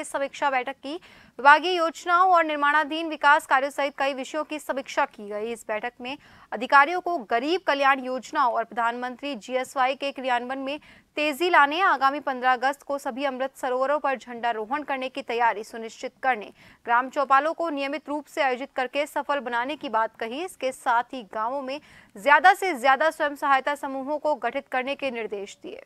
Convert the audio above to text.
समीक्षा बैठक की विभागीय योजनाओं और निर्माणाधीन विकास कार्यों सहित कई विषयों की समीक्षा की गई इस बैठक में अधिकारियों को गरीब कल्याण योजनाओं और प्रधानमंत्री जीएसवाई के क्रियान्वयन में तेजी लाने आगामी 15 अगस्त को सभी अमृत सरोवरों पर झंडारोहण करने की तैयारी सुनिश्चित करने ग्राम चौपालों को नियमित रूप से आयोजित करके सफल बनाने की बात कही इसके साथ ही गाँवों में ज्यादा से ज्यादा स्वयं सहायता समूहों को गठित करने के निर्देश दिए